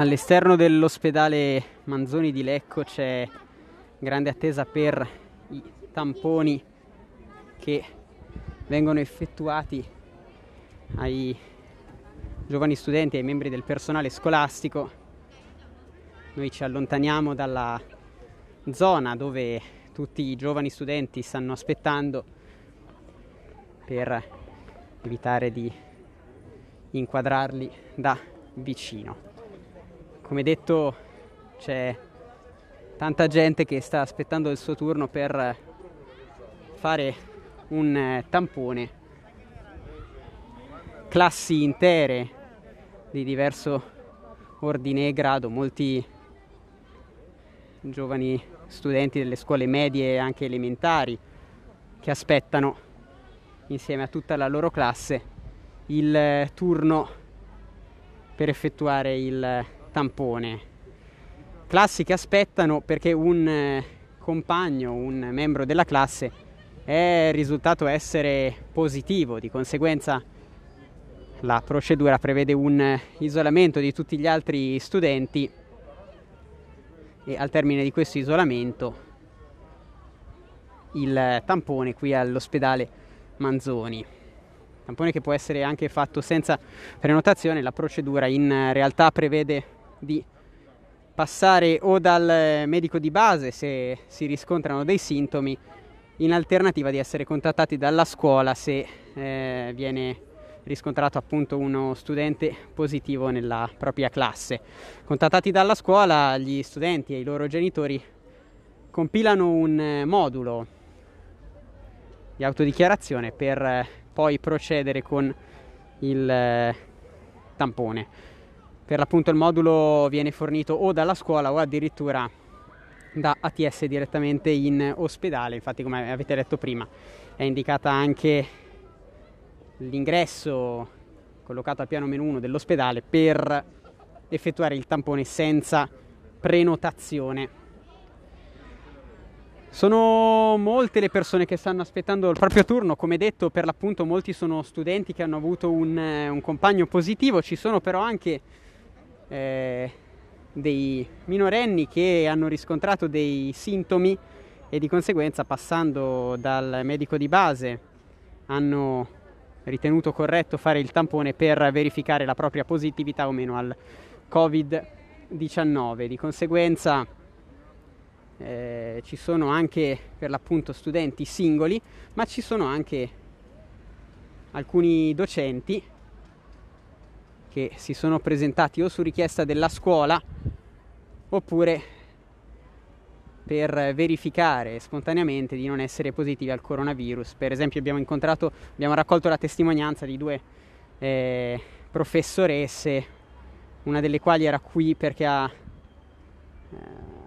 All'esterno dell'ospedale Manzoni di Lecco c'è grande attesa per i tamponi che vengono effettuati ai giovani studenti e ai membri del personale scolastico. Noi ci allontaniamo dalla zona dove tutti i giovani studenti stanno aspettando per evitare di inquadrarli da vicino come detto c'è tanta gente che sta aspettando il suo turno per fare un eh, tampone. Classi intere di diverso ordine e grado, molti giovani studenti delle scuole medie e anche elementari che aspettano insieme a tutta la loro classe il eh, turno per effettuare il tampone tampone. Classi che aspettano perché un eh, compagno, un membro della classe è risultato essere positivo, di conseguenza la procedura prevede un isolamento di tutti gli altri studenti e al termine di questo isolamento il tampone qui all'ospedale Manzoni. Tampone che può essere anche fatto senza prenotazione, la procedura in realtà prevede di passare o dal medico di base se si riscontrano dei sintomi, in alternativa di essere contattati dalla scuola se eh, viene riscontrato appunto uno studente positivo nella propria classe. Contattati dalla scuola, gli studenti e i loro genitori compilano un eh, modulo di autodichiarazione per eh, poi procedere con il eh, tampone per l'appunto il modulo viene fornito o dalla scuola o addirittura da ATS direttamente in ospedale, infatti come avete detto prima è indicata anche l'ingresso collocato al piano meno 1 dell'ospedale per effettuare il tampone senza prenotazione. Sono molte le persone che stanno aspettando il proprio turno, come detto per l'appunto molti sono studenti che hanno avuto un, eh, un compagno positivo, ci sono però anche eh, dei minorenni che hanno riscontrato dei sintomi e di conseguenza passando dal medico di base hanno ritenuto corretto fare il tampone per verificare la propria positività o meno al Covid-19. Di conseguenza eh, ci sono anche per l'appunto studenti singoli, ma ci sono anche alcuni docenti che si sono presentati o su richiesta della scuola oppure per verificare spontaneamente di non essere positivi al coronavirus. Per esempio abbiamo incontrato, abbiamo raccolto la testimonianza di due eh, professoresse, una delle quali era qui perché ha eh,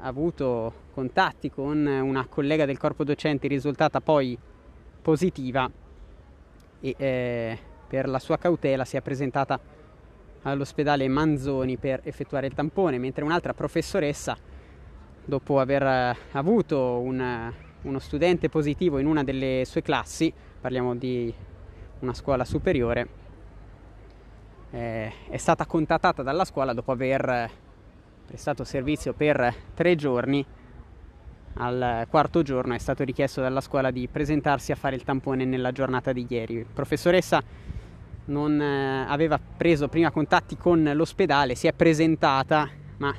avuto contatti con una collega del corpo docente risultata poi positiva e eh, per la sua cautela si è presentata all'ospedale Manzoni per effettuare il tampone, mentre un'altra professoressa, dopo aver eh, avuto un, eh, uno studente positivo in una delle sue classi, parliamo di una scuola superiore, eh, è stata contattata dalla scuola dopo aver eh, prestato servizio per tre giorni. Al quarto giorno è stato richiesto dalla scuola di presentarsi a fare il tampone nella giornata di ieri. Professoressa non eh, aveva preso prima contatti con l'ospedale, si è presentata, ma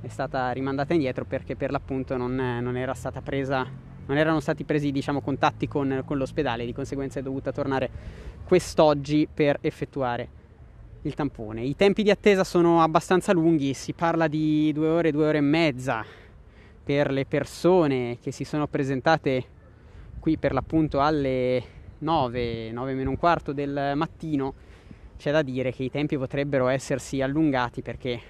è stata rimandata indietro perché per l'appunto non, eh, non, era presa, non erano stati presi diciamo, contatti con, con l'ospedale, di conseguenza è dovuta tornare quest'oggi per effettuare il tampone. I tempi di attesa sono abbastanza lunghi, si parla di due ore, due ore e mezza per le persone che si sono presentate qui per l'appunto alle 9, 9 meno un quarto del mattino, c'è da dire che i tempi potrebbero essersi allungati perché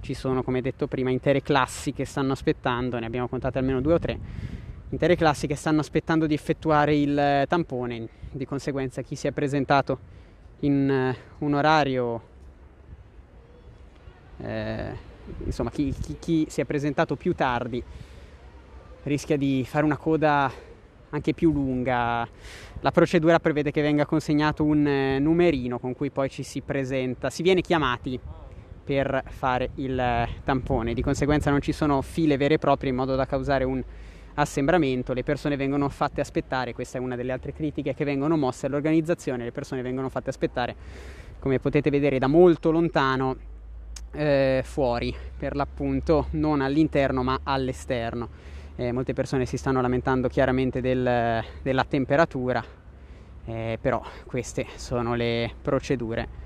ci sono, come detto prima, intere classi che stanno aspettando, ne abbiamo contate almeno due o tre, intere classi che stanno aspettando di effettuare il tampone, di conseguenza chi si è presentato in eh, un orario, eh, insomma chi, chi, chi si è presentato più tardi rischia di fare una coda anche più lunga. La procedura prevede che venga consegnato un eh, numerino con cui poi ci si presenta, si viene chiamati per fare il eh, tampone, di conseguenza non ci sono file vere e proprie in modo da causare un assembramento, le persone vengono fatte aspettare, questa è una delle altre critiche che vengono mosse all'organizzazione, le persone vengono fatte aspettare, come potete vedere, da molto lontano eh, fuori, per l'appunto non all'interno ma all'esterno eh, molte persone si stanno lamentando chiaramente del, della temperatura, eh, però queste sono le procedure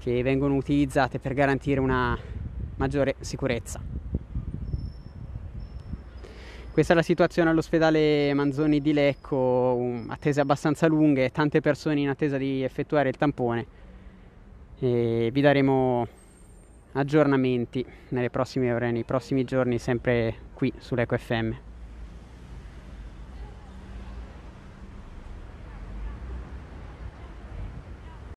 che vengono utilizzate per garantire una maggiore sicurezza. Questa è la situazione all'ospedale Manzoni di Lecco, um, attese abbastanza lunghe, tante persone in attesa di effettuare il tampone. E vi daremo aggiornamenti nelle prossime ore, nei prossimi giorni, sempre qui sull'EcoFM.